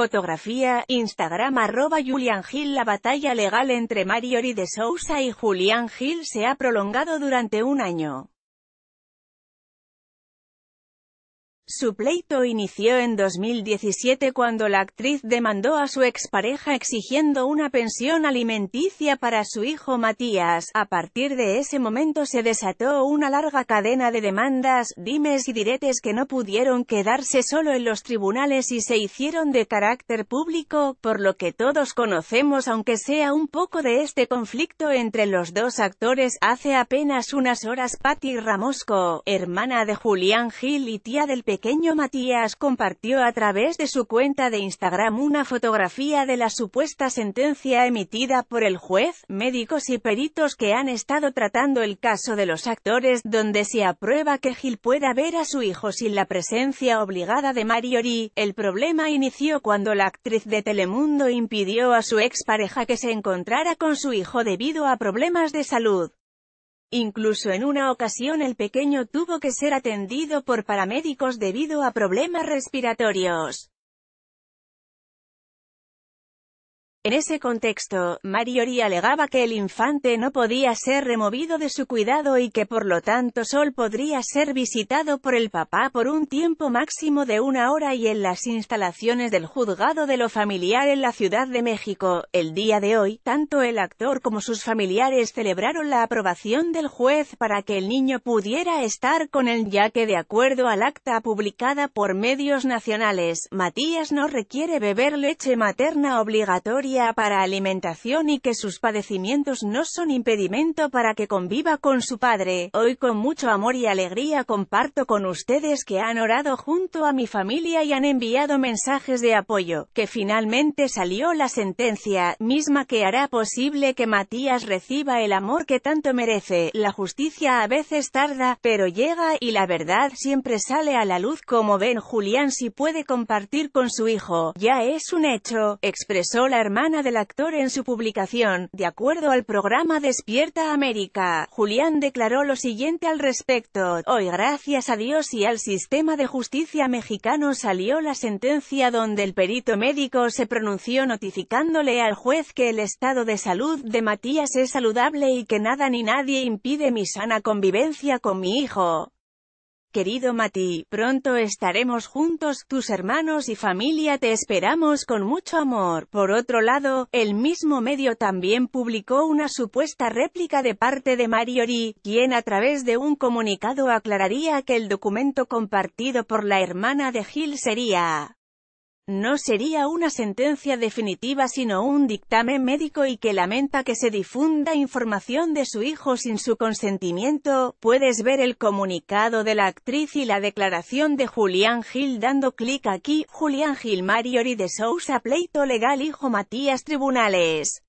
Fotografía, Instagram arroba Julian Gil La batalla legal entre Mario de Sousa y Julian Gil se ha prolongado durante un año. Su pleito inició en 2017 cuando la actriz demandó a su expareja exigiendo una pensión alimenticia para su hijo Matías. A partir de ese momento se desató una larga cadena de demandas, dimes y diretes que no pudieron quedarse solo en los tribunales y se hicieron de carácter público, por lo que todos conocemos aunque sea un poco de este conflicto entre los dos actores. Hace apenas unas horas Patty Ramosco, hermana de Julián Gil y tía del pequeño pequeño Matías compartió a través de su cuenta de Instagram una fotografía de la supuesta sentencia emitida por el juez, médicos y peritos que han estado tratando el caso de los actores, donde se aprueba que Gil pueda ver a su hijo sin la presencia obligada de Mariori. El problema inició cuando la actriz de Telemundo impidió a su expareja que se encontrara con su hijo debido a problemas de salud. Incluso en una ocasión el pequeño tuvo que ser atendido por paramédicos debido a problemas respiratorios. En ese contexto, Mariori alegaba que el infante no podía ser removido de su cuidado y que por lo tanto Sol podría ser visitado por el papá por un tiempo máximo de una hora y en las instalaciones del juzgado de lo familiar en la Ciudad de México. El día de hoy, tanto el actor como sus familiares celebraron la aprobación del juez para que el niño pudiera estar con él ya que de acuerdo al acta publicada por medios nacionales, Matías no requiere beber leche materna obligatoria para alimentación y que sus padecimientos no son impedimento para que conviva con su padre. Hoy con mucho amor y alegría comparto con ustedes que han orado junto a mi familia y han enviado mensajes de apoyo, que finalmente salió la sentencia, misma que hará posible que Matías reciba el amor que tanto merece. La justicia a veces tarda, pero llega y la verdad siempre sale a la luz como ven Julián si puede compartir con su hijo. Ya es un hecho, expresó la hermana del actor en su publicación. De acuerdo al programa Despierta América, Julián declaró lo siguiente al respecto. Hoy gracias a Dios y al sistema de justicia mexicano salió la sentencia donde el perito médico se pronunció notificándole al juez que el estado de salud de Matías es saludable y que nada ni nadie impide mi sana convivencia con mi hijo. Querido Mati, pronto estaremos juntos, tus hermanos y familia te esperamos con mucho amor. Por otro lado, el mismo medio también publicó una supuesta réplica de parte de Mariori, quien a través de un comunicado aclararía que el documento compartido por la hermana de Gil sería no sería una sentencia definitiva sino un dictamen médico y que lamenta que se difunda información de su hijo sin su consentimiento, puedes ver el comunicado de la actriz y la declaración de Julián Gil dando clic aquí, Julián Gil Mariori de Sousa Pleito Legal Hijo Matías Tribunales.